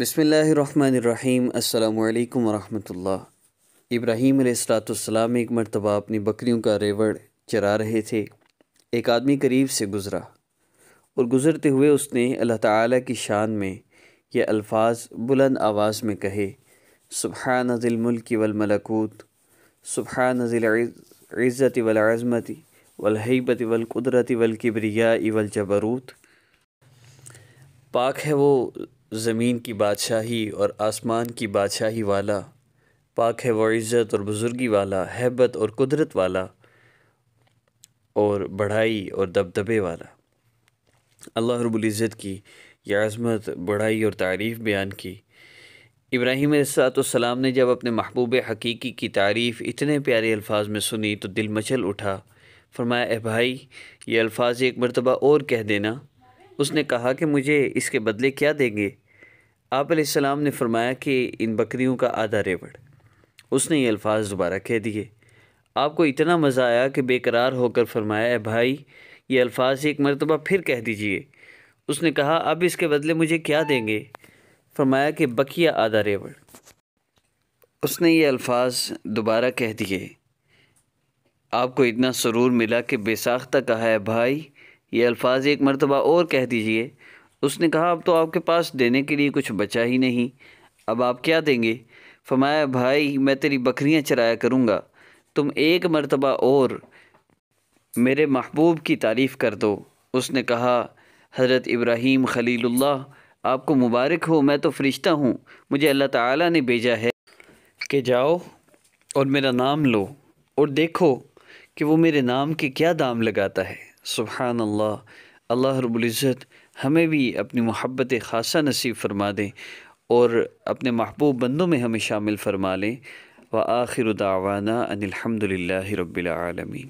बसमीम् अल्लाम इब्राहिम इब्राहीम एक मरतबा अपनी बकरियों का रेवड़ चरा रहे थे एक आदमी करीब से गुज़रा और गुज़रते हुए उसने अल्लाह ताला की शान में ये अल्फाज बुलंद आवाज़ में कहे सुबह नज़िल मुल्क वलमलकूत सुबह नज़िल इज़्ज़त वलाज़मती वलहबत वलक़ुदरत वलकिबरिया वलजबरूत पाक है वो ज़मीन की बादशाही और आसमान की बादशाही वाला पाक है वज़्ज़त और बुज़ुर्गी वाला हैबत और कुदरत वाला और बढ़ाई और दबदबे वाला अल्लाह रबुल्ज़त की यह आज़मत बढ़ाई और तारीफ़ बयान की इब्राहिम सलाम ने जब अपने महबूब हकीकी की तारीफ़ इतने प्यारे अल्फाज में सुनी तो दिल मचल उठा फरमाया ए भाई ये अल्फाज एक मरतबा और कह देना उसने कहा कि मुझे इसके बदले क्या देंगे आप सलाम ने फरमाया कि इन बकरियों का आधा रेवड़ उसने ये अल्फाज दोबारा कह दिए आपको इतना मज़ा आया कि बेकरार होकर फरमाया है भाई ये अल्फाज एक मरतबा फिर कह दीजिए उसने कहा अब इसके बदले मुझे क्या देंगे फरमाया कि बकिया आधा रेवड़ उसने ये अल्फाज दोबारा कह दिए आपको इतना सरूर मिला कि बेसाख्ता कहा है भाई ये अल्फाज एक मरतबा और कह दीजिए उसने कहा अब तो आपके पास देने के लिए कुछ बचा ही नहीं अब आप क्या देंगे फरमाया भाई मैं तेरी बकरियां चराया करूँगा तुम एक मरतबा और मेरे महबूब की तारीफ़ कर दो उसने कहा हज़रत इब्राहीम खलीलुल्लाह आपको मुबारक हो मैं तो फ़रिश्ता हूँ मुझे अल्लाह ताला ने भेजा है कि जाओ और मेरा नाम लो और देखो कि वो मेरे नाम के क्या दाम लगाता है सुबहान अल्लाह अल्लाह रबुल्ज़त हमें भी अपनी मोहब्बत खासा नसीब फरमा दें और अपने महबूब बंदों में हमें शामिल फरमा लें व आखिर दावाना अनिलहमदिल्ला रबालमी